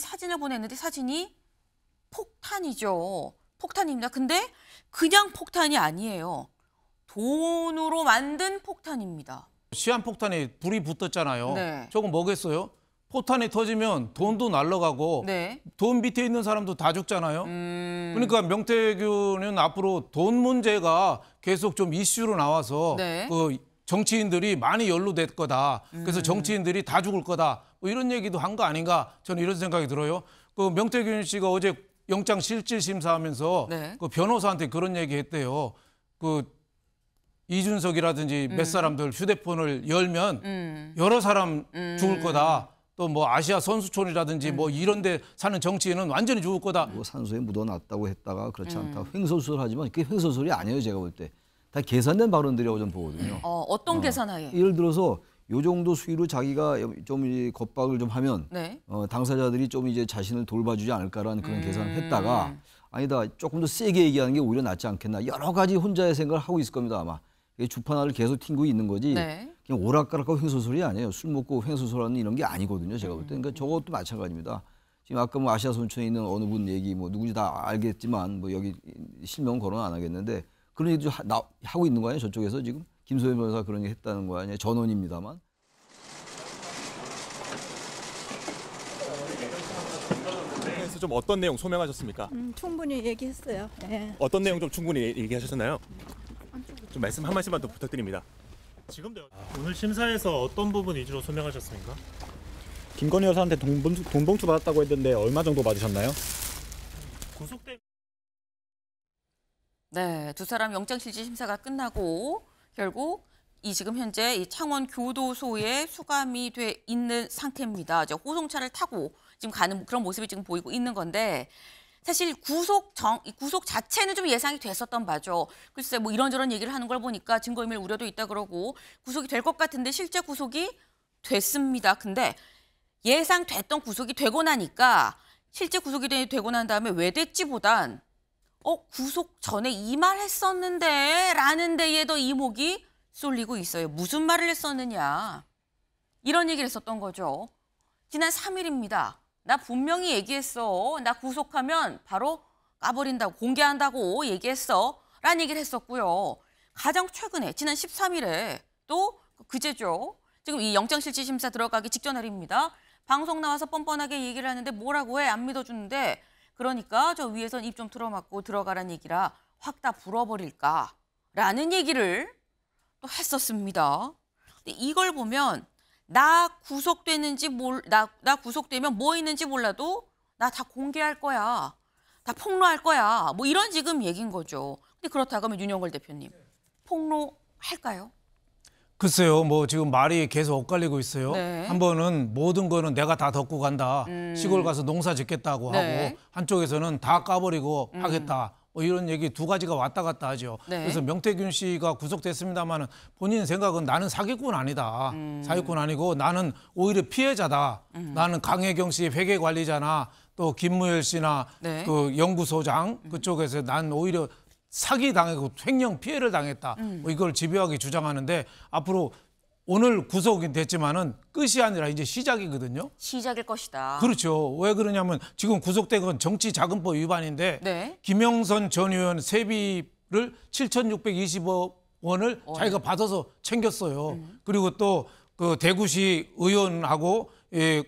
사진을 보냈는데 사진이 폭탄이죠. 폭탄입니다. 근데 그냥 폭탄이 아니에요. 돈으로 만든 폭탄입니다. 시한폭탄에 불이 붙었잖아요. 네. 저거 뭐겠어요? 폭탄이 터지면 돈도 날라가고 네. 돈 밑에 있는 사람도 다 죽잖아요. 음... 그러니까 명태균은 앞으로 돈 문제가 계속 좀 이슈로 나와서 네. 그 정치인들이 많이 연루될 거다. 그래서 음. 정치인들이 다 죽을 거다. 뭐 이런 얘기도 한 거 아닌가 저는 이런 생각이 들어요. 그 명태균 씨가 어제 영장 실질 심사하면서 네. 그 변호사한테 그런 얘기했대요. 그 이준석이라든지 음. 몇 사람들 휴대폰을 열면 음. 여러 사람 음. 죽을 거다. 또 뭐 아시아 선수촌이라든지 뭐 음. 이런 데 사는 정치인은 완전히 죽을 거다. 뭐 산소에 묻어놨다고 했다가 그렇지 음. 않다. 횡설수설하지만 그게 횡설수설이 아니에요, 제가 볼 때. 다 계산된 발언들이라고 저는 보거든요. 어, 떤 어. 계산하에? 예를 들어서 요 정도 수위로 자기가 좀 이제 겁박을 좀 하면 네. 어, 당사자들이 좀 이제 자신을 돌봐주지 않을까라는 그런 음. 계산을 했다가 음. 아니다 조금 더 세게 얘기하는 게 오히려 낫지 않겠나 여러 가지 혼자의 생각을 하고 있을 겁니다 아마 주판화를 계속 튕고 있는 거지 네. 그냥 오락가락하고 횡소설이 아니에요 술 먹고 횡소설하는 이런 게 아니거든요 제가 볼 때 그러니까 음. 저것도 마찬가지입니다 지금 아까 뭐 아시아 선천에 있는 어느 분 얘기 뭐 누구지 다 알겠지만 뭐 여기 실명 거론 안 하겠는데 그런 얘기도 하, 나, 하고 있는 거 아니에요? 저쪽에서 지금 김소연 변호사 그런 얘기 했다는 거 아니에요? 전원입니다만. 좀 어떤 내용 소명하셨습니까? 음, 충분히 얘기했어요. 네. 어떤 내용 좀 충분히 얘기하셨나요? 좀 말씀 한 말씀만 더 부탁드립니다. 지금도 아, 오늘 심사에서 어떤 부분 위주로 소명하셨습니까? 김건희 여사한테 돈봉투 받았다고 했는데 얼마 정도 받으셨나요? 구속된 네, 두 사람 영장실질 심사가 끝나고 결국 이 지금 현재 이 창원 교도소에 수감이 돼 있는 상태입니다. 이제 호송차를 타고 지금 가는 그런 모습이 지금 보이고 있는 건데 사실 구속 정 구속 자체는 좀 예상이 됐었던 바죠. 글쎄 뭐 이런저런 얘기를 하는 걸 보니까 증거인멸 우려도 있다 그러고 구속이 될 것 같은데 실제 구속이 됐습니다. 근데 예상됐던 구속이 되고 나니까 실제 구속이 되고 난 다음에 왜 됐지보단 어 구속 전에 이 말 했었는데 라는 데에도 이목이 쏠리고 있어요. 무슨 말을 했었느냐. 이런 얘기를 했었던 거죠. 지난 3일입니다. 나 분명히 얘기했어. 나 구속하면 바로 까버린다고 공개한다고 얘기했어. 라는 얘기를 했었고요. 가장 최근에 지난 13일에 또 그 그제죠. 지금 이 영장실질심사 들어가기 직전 날입니다. 방송 나와서 뻔뻔하게 얘기를 하는데 뭐라고 해? 안 믿어주는데 그러니까 저 위에선 입 좀 틀어막고 들어가란 얘기라 확 다 불어버릴까라는 얘기를 또 했었습니다. 근데 이걸 보면 나 구속되는지 몰, 나, 나 구속되면 뭐 있는지 몰라도 나 다 공개할 거야. 다 폭로할 거야. 뭐 이런 지금 얘기인 거죠. 근데 그렇다그러면 윤영걸 대표님, 폭로할까요? 글쎄요, 뭐 지금 말이 계속 엇갈리고 있어요. 네. 한 번은 모든 거는 내가 다 덮고 간다. 음. 시골 가서 농사 짓겠다고 네. 하고 한쪽에서는 다 까버리고 음. 하겠다. 뭐 이런 얘기 두 가지가 왔다 갔다 하죠. 네. 그래서 명태균 씨가 구속됐습니다마는 본인 생각은 나는 사기꾼 아니다. 음. 사기꾼 아니고 나는 오히려 피해자다. 음. 나는 강혜경 씨 회계 관리자나 또 김무열 씨나 네. 그 연구소장 음. 그쪽에서 난 오히려 사기 당했고 횡령 피해를 당했다. 뭐 음. 뭐 이걸 집요하게 주장하는데 앞으로 오늘 구속이 됐지만은 끝이 아니라 이제 시작이거든요. 시작일 것이다. 그렇죠. 왜 그러냐면 지금 구속된 건 정치자금법 위반인데 네. 김영선 전 의원 세비를 7,620억 원을 어. 자기가 받아서 챙겼어요. 음. 그리고 또 그 대구시 의원하고 예,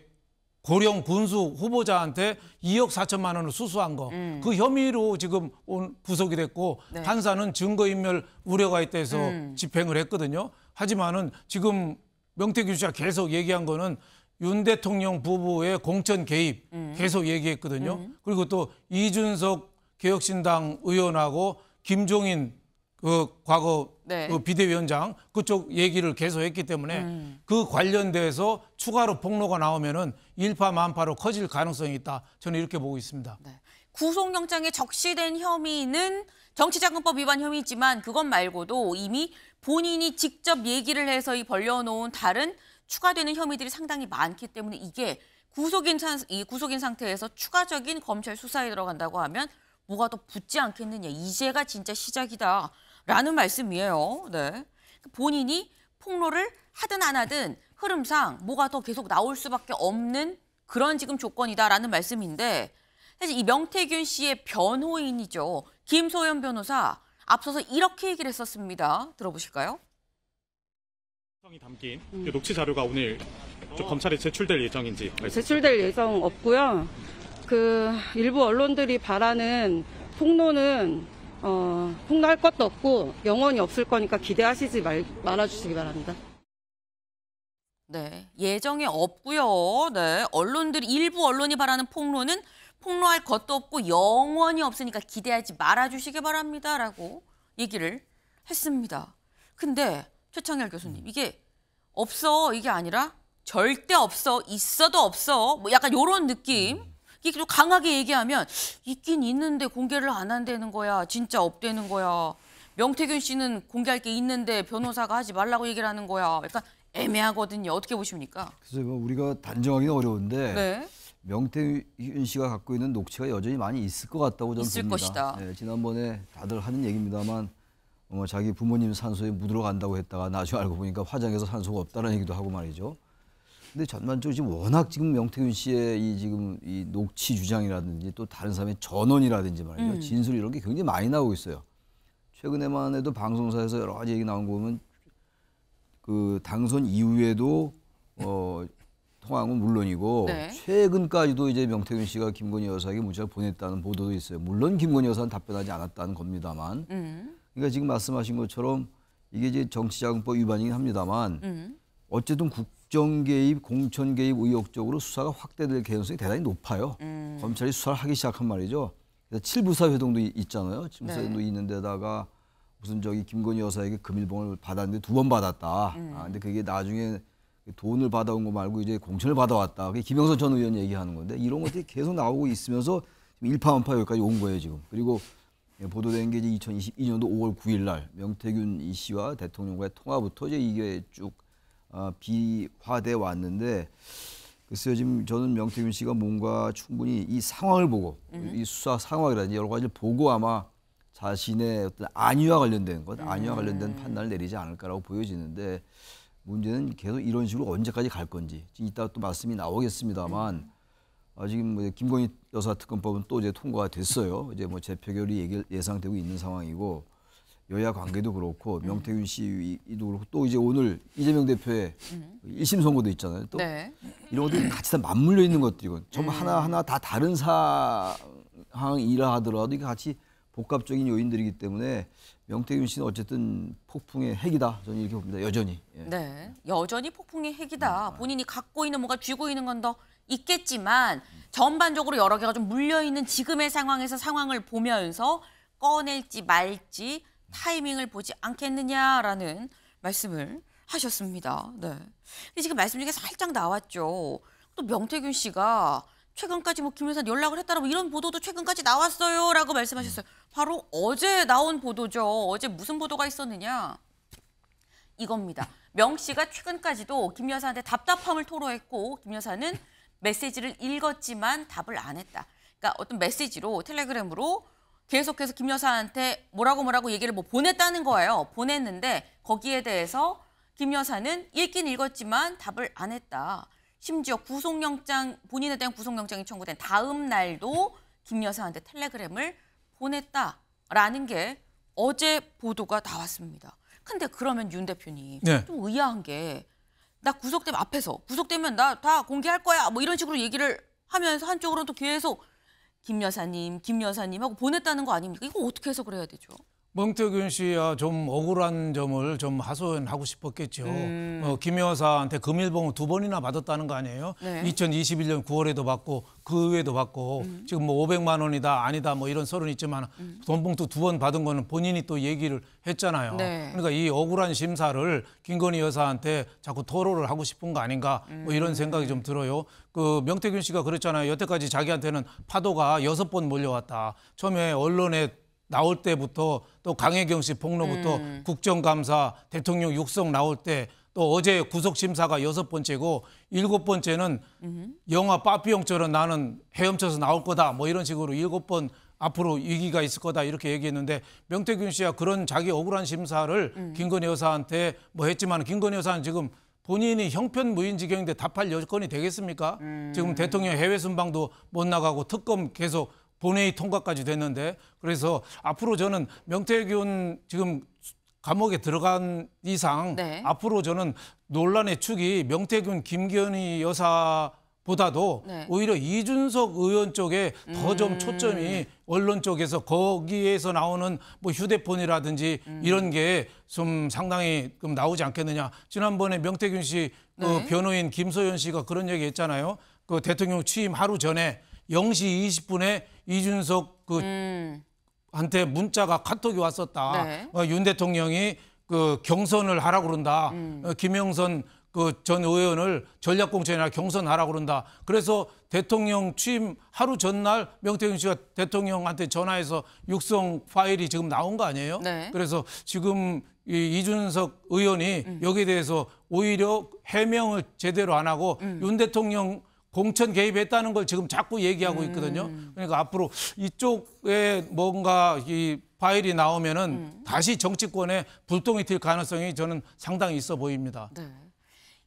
고령 군수 후보자한테 2억 4천만 원을 수수한 거. 음. 그 혐의로 지금 온 구속이 됐고 네. 판사는 증거인멸 우려가 있다 해서 음. 집행을 했거든요. 하지만은 지금 명태규 씨가 계속 얘기한 거는 윤 대통령 부부의 공천 개입 음. 계속 얘기했거든요. 음. 그리고 또 이준석 개혁신당 의원하고 김종인 그 과거 네. 그 비대위원장 그쪽 얘기를 계속했기 때문에 음. 그 관련돼서 추가로 폭로가 나오면은 일파만파로 커질 가능성이 있다. 저는 이렇게 보고 있습니다. 네. 구속영장에 적시된 혐의는 정치자금법 위반 혐의지만 그것 말고도 이미 본인이 직접 얘기를 해서 이 벌려놓은 다른 추가되는 혐의들이 상당히 많기 때문에 이게 구속인 이 구속인 상태에서 추가적인 검찰 수사에 들어간다고 하면 뭐가 더 붙지 않겠느냐 이제가 진짜 시작이다. 라는 말씀이에요. 네. 본인이 폭로를 하든 안 하든 흐름상 뭐가 더 계속 나올 수밖에 없는 그런 지금 조건이다라는 말씀인데 사실 이 명태균 씨의 변호인이죠. 김소연 변호사 앞서서 이렇게 얘기를 했었습니다. 들어보실까요? 이 담긴 음. 녹취 자료가 오늘 검찰에 제출될 예정인지 네, 제출될 예정 없고요. 그 일부 언론들이 바라는 폭로는 어, 폭로할 것도 없고 영원히 없을 거니까 기대하시지 말, 말아주시기 바랍니다. 네, 예정에 없고요. 네, 언론들 일부 언론이 바라는 폭로는 폭로할 것도 없고 영원히 없으니까 기대하지 말아주시기 바랍니다라고 얘기를 했습니다. 근데 최창열 교수님 이게 없어 이게 아니라 절대 없어 있어도 없어 뭐 약간 요런 느낌 이게 좀 강하게 얘기하면 있긴 있는데 공개를 안 한다는 거야. 진짜 없대는 거야. 명태균 씨는 공개할 게 있는데 변호사가 하지 말라고 얘기를 하는 거야. 그러 그러니까 애매하거든요. 어떻게 보십니까? 그래서 뭐 우리가 단정하기는 어려운데 네. 명태균 씨가 갖고 있는 녹취가 여전히 많이 있을 것 같다고 저는 있을 봅니다. 것이다. 네, 지난번에 다들 하는 얘기입니다만 어, 자기 부모님 산소에 묻으러 간다고 했다가 나중에 알고 보니까 화장해서 산소가 없다는 얘기도 하고 말이죠. 근데 전반적으로 지금 워낙 지금 명태균 씨의 이 지금 이 녹취 주장이라든지 또 다른 사람의 전언이라든지 말이죠. 음. 진술 이런 게 굉장히 많이 나오고 있어요. 최근에만 해도 방송사에서 여러 가지 얘기 나온 거 보면 그 당선 이후에도 어 통화한 건 물론이고 네. 최근까지도 이제 명태균 씨가 김건희 여사에게 문자를 보냈다는 보도도 있어요. 물론 김건희 여사는 답변하지 않았다는 겁니다만. 음. 그러니까 지금 말씀하신 것처럼 이게 이제 정치자금법 위반이긴 합니다만 음. 어쨌든 국 국정 개입, 공천 개입 의혹 쪽으로 수사가 확대될 개연성이 대단히 높아요. 음. 검찰이 수사를 하기 시작한 말이죠. 그래서 칠부사 회동도 있잖아요. 칠부사 회동도 네. 있는데다가 무슨 저기 김건희 여사에게 금일봉을 받았는데 두 번 받았다. 음. 아, 근데 그게 나중에 돈을 받아온 거 말고 이제 공천을 받아왔다. 그게 김영선 전 의원 얘기하는 건데 이런 것들이 계속 나오고 있으면서 일파만파 여기까지 온 거예요 지금. 그리고 예, 보도된 게 이제 2022년도 5월 9일 날 명태균 이 씨와 대통령과의 통화부터 이제 이게 쭉 아, 비화돼 왔는데 글쎄요 지금 저는 명태균 씨가 뭔가 충분히 이 상황을 보고 음이 수사 상황이라든지 여러 가지를 보고 아마 자신의 어떤 안위와 관련된 것, 음. 안위와 관련된 판단을 내리지 않을까라고 보여지는데 문제는 계속 이런 식으로 언제까지 갈 건지 이따 또 말씀이 나오겠습니다만 음. 아, 지금 뭐 김건희 여사 특검법은 또 이제 통과가 됐어요. 이제 뭐 재표결이 예상되고 있는 상황이고 여야 관계도 그렇고 음. 명태균 씨도 그렇고 또 이제 오늘 이재명 대표의 음. 1심 그 선거도 있잖아요. 또 네. 이런 것들이 같이 다 맞물려 있는 것들이건 전부 음. 하나하나 다 다른 사항이라 하더라도 이게 같이 복합적인 요인들이기 때문에 명태균 씨는 어쨌든 폭풍의 핵이다 저는 이렇게 봅니다. 여전히. 예. 네, 여전히 폭풍의 핵이다. 음. 아. 본인이 갖고 있는 뭐가 쥐고 있는 건 더 있겠지만 전반적으로 여러 개가 좀 물려 있는 지금의 상황에서 상황을 보면서 꺼낼지 말지 타이밍을 보지 않겠느냐라는 말씀을 하셨습니다. 네. 지금 말씀 중에 살짝 나왔죠. 또 명태균 씨가 최근까지 뭐 김일산 연락을 했다라 뭐 이런 보도도 최근까지 나왔어요라고 말씀하셨어요. 음. 바로 어제 나온 보도죠. 어제 무슨 보도가 있었느냐? 이겁니다. 명 씨가 최근까지도 김 여사한테 답답함을 토로했고 김 여사는 메시지를 읽었지만 답을 안 했다. 그러니까 어떤 메시지로 텔레그램으로 계속해서 김 여사한테 뭐라고 뭐라고 얘기를 뭐 보냈다는 거예요. 보냈는데 거기에 대해서 김 여사는 읽긴 읽었지만 답을 안 했다. 심지어 구속영장 본인에 대한 구속영장이 청구된 다음 날도 김 여사한테 텔레그램을 보냈다라는 게 어제 보도가 나왔습니다. 근데 그러면 윤 대표님 네. 좀 의아한 게 나 구속되면 앞에서 구속되면 나 다 공개할 거야 뭐 이런 식으로 얘기를 하면서 한쪽으로는 또 계속 김 여사님, 김 여사님 하고 보냈다는 거 아닙니까? 이거 어떻게 해석을 해야 되죠? 멍태균 씨, 야좀 아, 억울한 점을 좀 하소연하고 싶었겠죠. 음. 어, 김 여사한테 금일봉을 두 번이나 받았다는 거 아니에요? 네. 2021년 9월에도 받고 그 외에도 받고 음. 지금 뭐 500만 원이다 아니다 뭐 이런 설은 있지만 음. 돈봉투 두 번 받은 거는 본인이 또 얘기를 했잖아요. 네. 그러니까 이 억울한 심사를 김건희 여사한테 자꾸 토로를 하고 싶은 거 아닌가 뭐 이런 음. 생각이 좀 들어요. 그 명태균 씨가 그랬잖아요. 여태까지 자기한테는 파도가 여섯 번 몰려왔다. 처음에 언론에 나올 때부터 또 강혜경 씨 폭로부터 음. 국정감사 대통령 육성 나올 때 또 어제 구속심사가 여섯 번째고 일곱 번째는 음. 영화 빠삐용처럼 나는 헤엄쳐서 나올 거다 뭐 이런 식으로 일곱 번 앞으로 위기가 있을 거다 이렇게 얘기했는데 명태균 씨가 그런 자기 억울한 심사를 음. 김건희 여사한테 뭐 했지만 김건희 여사는 지금 본인이 형편무인지경인데 답할 여건이 되겠습니까? 음. 지금 대통령 해외 순방도 못 나가고 특검 계속 본회의 통과까지 됐는데 그래서 앞으로 저는 명태균 지금 감옥에 들어간 이상 네. 앞으로 저는 논란의 축이 명태균 김기현이 여사 보다도 네. 오히려 이준석 의원 쪽에 더좀 음... 초점이 언론 쪽에서 거기에서 나오는 뭐 휴대폰이라든지 음... 이런 게 좀 상당히 좀 나오지 않겠느냐. 지난번에 명태균 씨그 네. 변호인 김소연 씨가 그런 얘기 했잖아요. 그 대통령 취임 하루 전에 0시 20분에 이준석 그 음. 한테 문자가 카톡이 왔었다. 네. 어, 윤 대통령이 그 경선을 하라 그런다. 음. 어, 김영선 그 전 의원을 전략공천이나 경선하라 그런다. 그래서 대통령 취임 하루 전날 명태균 씨가 대통령한테 전화해서 육성 파일이 지금 나온 거 아니에요? 네. 그래서 지금 이 이준석 의원이 음. 여기에 대해서 오히려 해명을 제대로 안 하고 음. 윤 대통령 공천 개입했다는 걸 지금 자꾸 얘기하고 음. 있거든요. 그러니까 앞으로 이쪽에 뭔가 이 파일이 나오면은 음. 다시 정치권에 불똥이 튈 가능성이 저는 상당히 있어 보입니다. 네.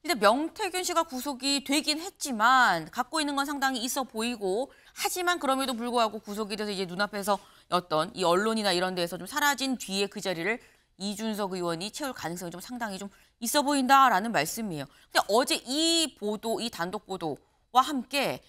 일데 명태균 씨가 구속이 되긴 했지만 갖고 있는 건 상당히 있어 보이고 하지만 그럼에도 불구하고 구속이 돼서 이제 눈앞에서 어떤 이 언론이나 이런 데에서 좀 사라진 뒤에 그 자리를 이준석 의원이 채울 가능성이 좀 상당히 좀 있어 보인다라는 말씀이에요. 근데 어제 이 보도, 이 단독 보도 와 함께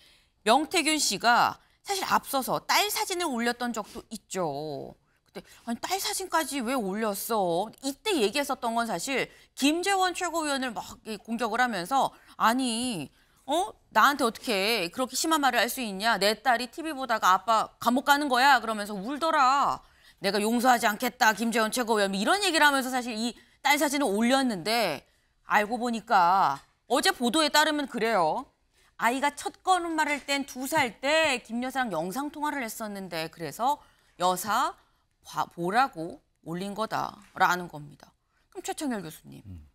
명태균 씨가 사실 앞서서 딸 사진을 올렸던 적도 있죠. 그때 아니 딸 사진까지 왜 올렸어? 이때 얘기했었던 건 사실 김재원 최고위원을 막 공격을 하면서 아니 어 나한테 어떻게 그렇게 심한 말을 할 수 있냐? 내 딸이 TV 보다가 아빠 감옥 가는 거야 그러면서 울더라. 내가 용서하지 않겠다 김재원 최고위원 뭐 이런 얘기를 하면서 사실 이 딸 사진을 올렸는데 알고 보니까 어제 보도에 따르면 그래요. 아이가 첫 걸음마를 땐두 살 때 김 여사랑 영상 통화를 했었는데 그래서 여사 보라고 올린 거다라는 겁니다. 그럼 최청열 교수님 음.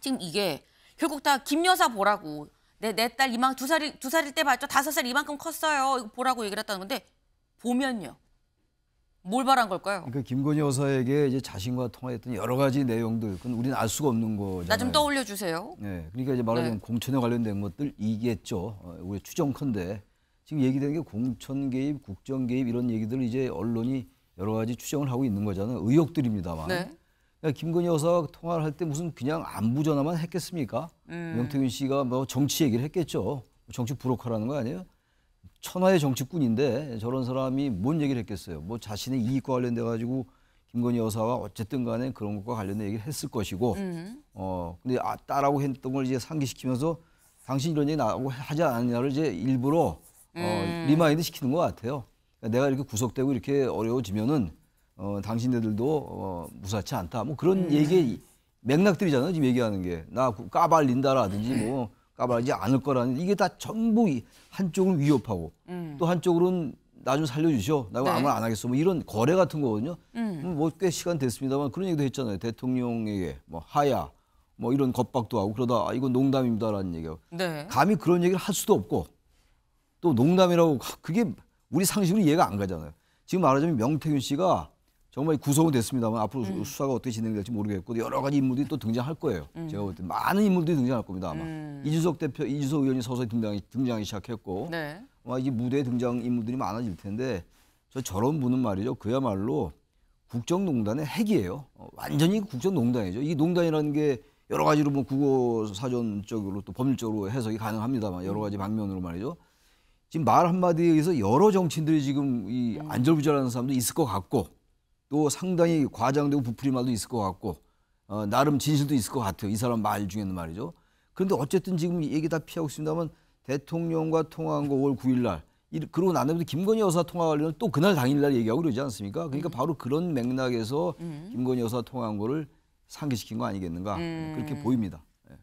지금 이게 결국 다 김 여사 보라고 내 내 딸 이만 두 살이 두 살일 때 봤죠 다섯 살 이만큼 컸어요 이거 보라고 얘기를 했다는 건데 보면요 뭘 바란 걸까요? 그러니까 김건희 여사에게 이제 자신과 통화했던 여러 가지 내용들, 그건 우리는 알 수가 없는 거잖아요. 나좀 떠올려 주세요. 네, 그러니까 이제 말하자면 네. 공천에 관련된 것들이겠죠. 어, 우리 추정컨대 지금 얘기되는 게 공천 개입, 국정 개입 이런 얘기들을 이제 언론이 여러 가지 추정을 하고 있는 거잖아요. 의혹들입니다만. 네. 그러니까 김건희 여사와 통화를 할 때 무슨 그냥 안부 전화만 했겠습니까? 음. 명태균 씨가 뭐 정치 얘기를 했겠죠. 정치 브로커라는 거 아니에요? 천하의 정치꾼인데 저런 사람이 뭔 얘기를 했겠어요. 뭐 자신의 이익과 관련돼 가지고 김건희 여사와 어쨌든 간에 그런 것과 관련된 얘기를 했을 것이고 음. 어 근데 아, 따라고 했던 걸 이제 상기시키면서 당신 이런 얘기 나하고 하지 않느냐를 이제 일부러 어, 음. 어, 리마인드 시키는 것 같아요. 그러니까 내가 이렇게 구속되고 이렇게 어려워지면은 어, 당신네들도 어, 무사치 않다. 뭐 그런 음. 얘기 맥락들이잖아요. 지금 얘기하는 게 나 까발린다라든지 뭐. 까발하지 않을 거라는 이게 다 전부 한쪽을 위협하고 음. 또 한쪽으로는 나 좀 살려주시오. 나 이거 네. 아무 말 안 하겠어. 뭐 이런 거래 같은 거거든요. 음. 뭐꽤 시간 됐습니다만 그런 얘기도 했잖아요. 대통령에게 뭐 하야 뭐 이런 겁박도 하고 그러다 아, 이건 농담입니다라는 얘기하고 네. 감히 그런 얘기를 할 수도 없고 또 농담이라고 그게 우리 상식으로 이해가 안 가잖아요. 지금 말하자면 명태균 씨가 정말 구성은 됐습니다만 앞으로 음. 수사가 어떻게 진행될지 모르겠고 여러 가지 인물들이 또 등장할 거예요. 음. 제가 볼때 많은 인물들이 등장할 겁니다 아마. 음. 이준석 대표, 이준석 의원이 서서히 등장이, 등장이 시작했고 네. 아마 이 무대 에 등장 인물들이 많아질 텐데 저 저런 분은 말이죠 그야말로 국정농단의 핵이에요. 어, 완전히 국정농단이죠. 이 농단이라는 게 여러 가지로 뭐 국어사전적으로 또 법률적으로 해석이 가능합니다만 여러 음. 가지 방면으로 말이죠. 지금 말 한마디에 의해서 여러 정치인들이 지금 이 음. 안절부절하는 사람도 있을 것 같고 또 상당히 과장되고 부풀이말도 있을 것 같고 어, 나름 진실도 있을 것 같아요. 이 사람 말 중에는 말이죠. 그런데 어쨌든 지금 얘기 다 피하고 있습니다만 대통령과 통화한 거 5월 9일 날 그러고 난 다음에 김건희 여사 통화 관련은 또 그날 당일날 얘기하고 그러지 않습니까? 그러니까 음. 바로 그런 맥락에서 음. 김건희 여사 통화한 거를 상기시킨 거 아니겠는가 음. 그렇게 보입니다. 예.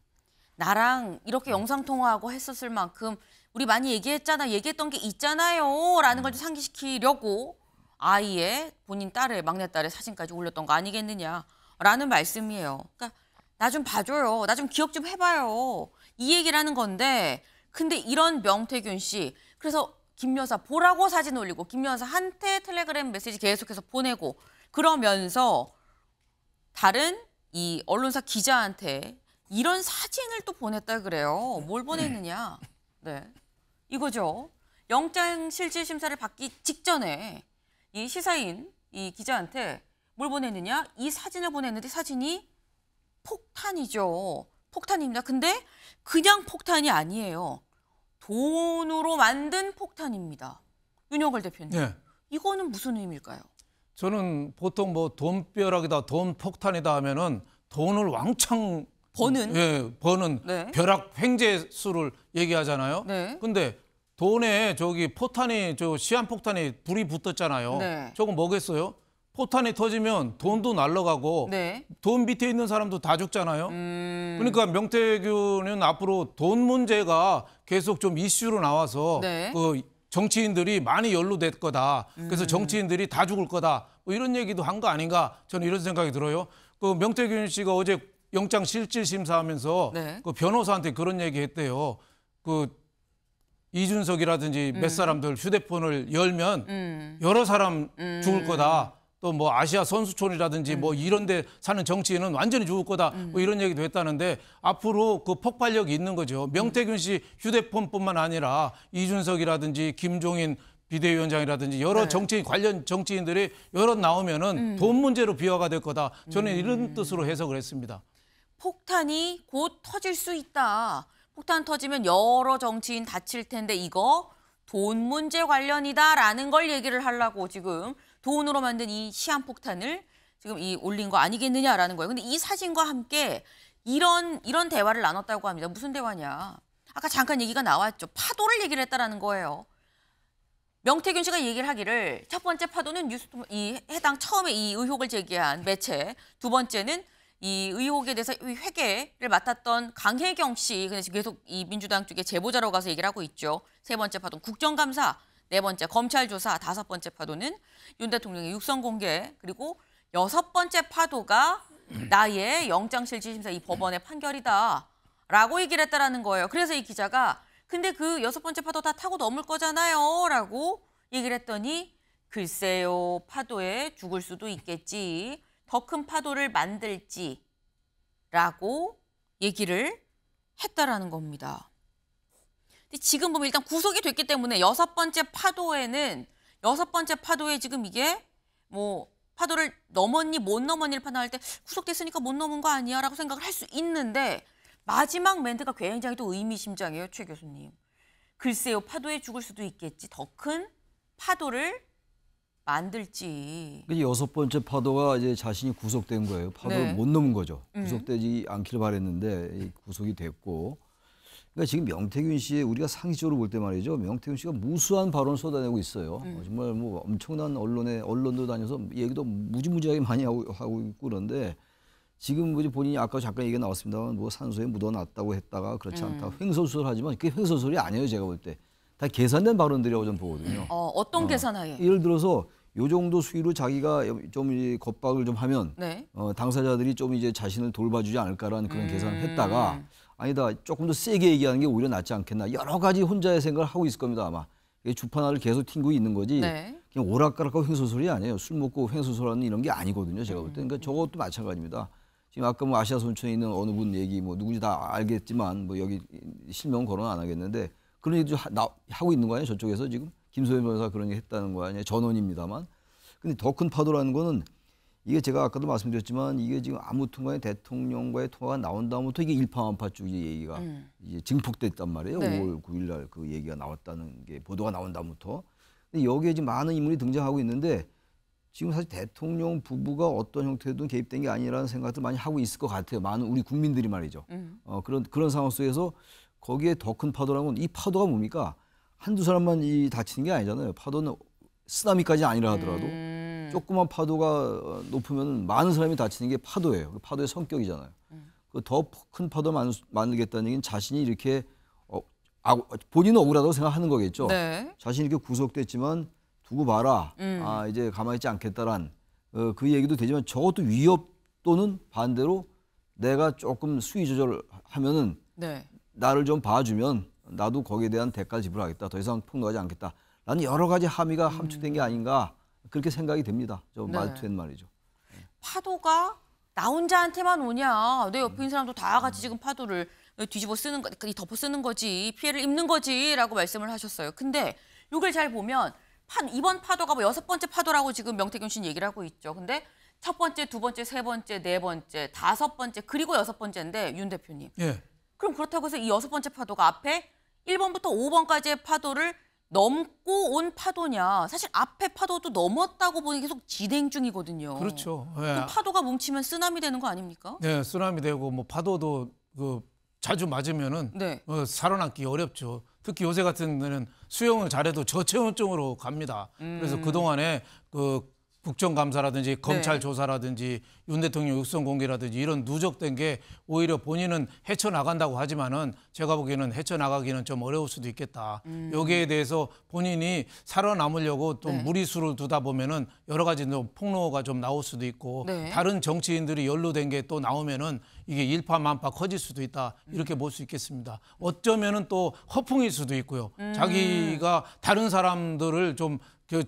나랑 이렇게 영상 통화하고 했었을 만큼 우리 많이 얘기했잖아 얘기했던 게 있잖아요 라는 음. 걸 상기시키려고 아이의 본인 딸의 막내딸의 사진까지 올렸던 거 아니겠느냐라는 말씀이에요. 그러니까 나 좀 봐줘요. 나 좀 기억 좀 해봐요. 이 얘기라는 건데 근데 이런 명태균 씨 그래서 김 여사 보라고 사진 올리고 김 여사한테 텔레그램 메시지 계속해서 보내고 그러면서 다른 이 언론사 기자한테 이런 사진을 또 보냈다 그래요. 뭘 보냈느냐. 네. 네. 이거죠. 영장실질심사를 받기 직전에 이 시사인 이 기자한테 뭘 보냈느냐? 이 사진을 보냈는데 사진이 폭탄이죠. 폭탄입니다. 근데 그냥 폭탄이 아니에요. 돈으로 만든 폭탄입니다. 윤여걸 대표님. 네. 이거는 무슨 의미일까요? 저는 보통 뭐 돈벼락이다, 돈폭탄이다 하면은 돈을 왕창 버는 예, 버는 네. 벼락 횡재수를 얘기하잖아요. 네. 근데 돈에 저기 포탄이 저 시한폭탄이 불이 붙었잖아요. 네. 저거 뭐겠어요? 포탄이 터지면 돈도 날라가고 네. 돈 밑에 있는 사람도 다 죽잖아요. 음... 그러니까 명태균은 앞으로 돈 문제가 계속 좀 이슈로 나와서 네. 그 정치인들이 많이 연루될 거다. 그래서 음... 정치인들이 다 죽을 거다. 뭐 이런 얘기도 한 거 아닌가 저는 이런 생각이 들어요. 그 명태균 씨가 어제 영장 실질 심사하면서 네. 그 변호사한테 그런 얘기했대요. 그 이준석이라든지 음. 몇 사람들 휴대폰을 열면 음. 여러 사람 음. 죽을 거다. 또 뭐 아시아 선수촌이라든지 뭐 이런 데 사는 정치인은 완전히 죽을 거다. 뭐 이런 얘기도 했다는데 앞으로 그 폭발력이 있는 거죠. 명태균 씨 휴대폰뿐만 아니라 이준석이라든지 김종인 비대위원장이라든지 여러 네. 정치인 관련 정치인들이 여러 나오면은 음. 돈 문제로 비화가 될 거다. 저는 음. 이런 뜻으로 해석을 했습니다. 폭탄이 곧 터질 수 있다. 폭탄 터지면 여러 정치인 다칠 텐데 이거 돈 문제 관련이다라는 걸 얘기를 하려고 지금 돈으로 만든 이 시한폭탄을 지금 이 올린 거 아니겠느냐라는 거예요. 근데 이 사진과 함께 이런 이런 대화를 나눴다고 합니다. 무슨 대화냐? 아까 잠깐 얘기가 나왔죠. 파도를 얘기를 했다라는 거예요. 명태균 씨가 얘기를 하기를 첫 번째 파도는 뉴스 이 해당 처음에 이 의혹을 제기한 매체, 두 번째는 이 의혹에 대해서 이 회계를 맡았던 강혜경 씨 그래서 계속 이 민주당 쪽에 제보자로 가서 얘기를 하고 있죠. 세 번째 파동 국정감사, 네 번째 검찰 조사, 다섯 번째 파도는 윤 대통령의 육성 공개 그리고 여섯 번째 파도가 나의 영장실질심사 이 법원의 판결이다라고 얘기를 했다라는 거예요. 그래서 이 기자가 근데 그 여섯 번째 파도 다 타고 넘을 거잖아요라고 얘기를 했더니 글쎄요 파도에 죽을 수도 있겠지. 더큰 파도를 만들지라고 얘기를 했다라는 겁니다. 근데 지금 보면 일단 구속이 됐기 때문에 여섯 번째 파도에는 여섯 번째 파도에 지금 이게 뭐 파도를 넘었니 못 넘었니를 판단할 때 구속됐으니까 못 넘은 거 아니야라고 생각을 할 수 있는데 마지막 멘트가 굉장히 또 의미심장해요, 최 교수님. 글쎄요, 파도에 죽을 수도 있겠지. 더 큰 파도를 만들지. 그러니까 여섯 번째 파도가 이제 자신이 구속된 거예요. 파도를 네. 못 넘은 거죠. 음. 구속되지 음. 않기를 바랬는데 구속이 됐고. 그러니까 지금 명태균 씨의 우리가 상식적으로 볼 때 말이죠. 명태균 씨가 무수한 발언을 쏟아내고 있어요. 음. 어, 정말 뭐 엄청난 언론에 언론도 다녀서 얘기도 무지무지하게 많이 하고, 하고 있고 그런데 지금 뭐지 본인이 아까 잠깐 얘기가 나왔습니다만 뭐 산소에 묻어놨다고 했다가 그렇지 않다 음. 횡설수설하지만 그게 횡설수설이 아니에요 제가 볼때다 계산된 발언들이라고 저는 보거든요. 음. 어, 어떤 어. 계산하에? 예를 들어서 요 정도 수위로 자기가 좀 이제 겁박을 좀 하면 네. 어, 당사자들이 좀 이제 자신을 돌봐주지 않을까라는 그런 음. 계산을 했다가 아니다 조금 더 세게 얘기하는 게 오히려 낫지 않겠나 여러 가지 혼자의 생각을 하고 있을 겁니다 아마 주판화를 계속 튕고 있는 거지 네. 그냥 오락가락하 횡소설이 아니에요 술 먹고 횡소설하는 이런 게 아니거든요 제가 볼때 그러니까 음. 저것도 마찬가지입니다 지금 아까 뭐 아시아 선촌에 있는 어느 분 얘기 뭐 누군지 다 알겠지만 뭐 여기 실명 거론 안 하겠는데 그런 얘기도 하, 나, 하고 있는 거 아니에요 저쪽에서 지금 김소연 변호사 그런 얘기 했다는 거 아니에요. 전원입니다만. 근데 더 큰 파도라는 거는 이게 제가 아까도 말씀드렸지만 이게 지금 아무튼 간에 대통령과의 통화가 나온 다음부터 이게 일파만파 쪽쭉 얘기가 음. 이제 증폭됐단 말이에요. 네. 5월 9일 날 그 얘기가 나왔다는 게 보도가 나온 다음부터. 근데 여기에 지금 많은 인물이 등장하고 있는데 지금 사실 대통령 부부가 어떤 형태든 개입된 게 아니라는 생각도 많이 하고 있을 것 같아요. 많은 우리 국민들이 말이죠. 음. 어, 그런 그런 상황 속에서 거기에 더 큰 파도라는 건 이 파도가 뭡니까? 한두 사람만 이 다치는 게 아니잖아요. 파도는 쓰나미까지 아니라 하더라도 음. 조그만 파도가 높으면 많은 사람이 다치는 게 파도예요. 그 파도의 성격이잖아요. 음. 그 더 큰 파도 만, 만들겠다는 얘기는 자신이 이렇게 어, 아, 본인은 억울하다고 생각하는 거겠죠. 네. 자신이 이렇게 구속됐지만 두고 봐라. 음. 아 이제 가만히 있지 않겠다란 어, 그 얘기도 되지만 저것도 위협 또는 반대로 내가 조금 수위 조절하면은 네. 나를 좀 봐주면 나도 거기에 대한 대가를 지불하겠다. 더 이상 폭로하지 않겠다. 라는 여러 가지 함의가 음. 함축된 게 아닌가 그렇게 생각이 됩니다. 저 네. 말투엔 말이죠. 예. 파도가 나 혼자한테만 오냐. 내 옆에 있는 사람도 다 같이 지금 파도를 뒤집어 쓰는 거, 덮어 쓰는 거지, 피해를 입는 거지라고 말씀을 하셨어요. 근데 이걸 잘 보면 파, 이번 파도가 뭐 여섯 번째 파도라고 지금 명태균 씨는 얘기를 하고 있죠. 근데 첫 번째, 두 번째, 세 번째, 네 번째, 다섯 번째, 그리고 여섯 번째인데 윤 대표님. 예. 그럼 그렇다고 해서 이 여섯 번째 파도가 앞에 1번부터 5번까지의 파도를 넘고 온 파도냐 사실 앞에 파도도 넘었다고 보니 계속 진행 중이거든요. 그렇죠. 예. 파도가 뭉치면 쓰나미 되는 거 아닙니까? 네, 쓰나미 되고 뭐 파도도 그 자주 맞으면은 네. 어, 살아남기 어렵죠. 특히 요새 같은 데는 수영을 잘해도 저체온증으로 갑니다. 음. 그래서 그 동안에 그 국정감사라든지 검찰 네. 조사라든지 윤 대통령 육성 공개라든지 이런 누적된 게 오히려 본인은 헤쳐나간다고 하지만은 제가 보기에는 헤쳐나가기는 좀 어려울 수도 있겠다. 음. 여기에 대해서 본인이 살아남으려고 또 네. 무리수를 두다 보면은 여러 가지 좀 폭로가 좀 나올 수도 있고 네. 다른 정치인들이 연루된 게 또 나오면은 이게 일파만파 커질 수도 있다 음. 이렇게 볼 수 있겠습니다. 어쩌면은 또 허풍일 수도 있고요. 음. 자기가 다른 사람들을 좀그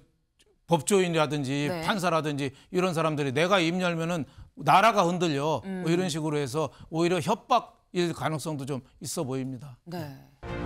법조인이라든지 네. 판사라든지 이런 사람들이 내가 입 열면은 나라가 흔들려 뭐 음. 뭐 이런 식으로 해서 오히려 협박일 가능성도 좀 있어 보입니다. 네. 네.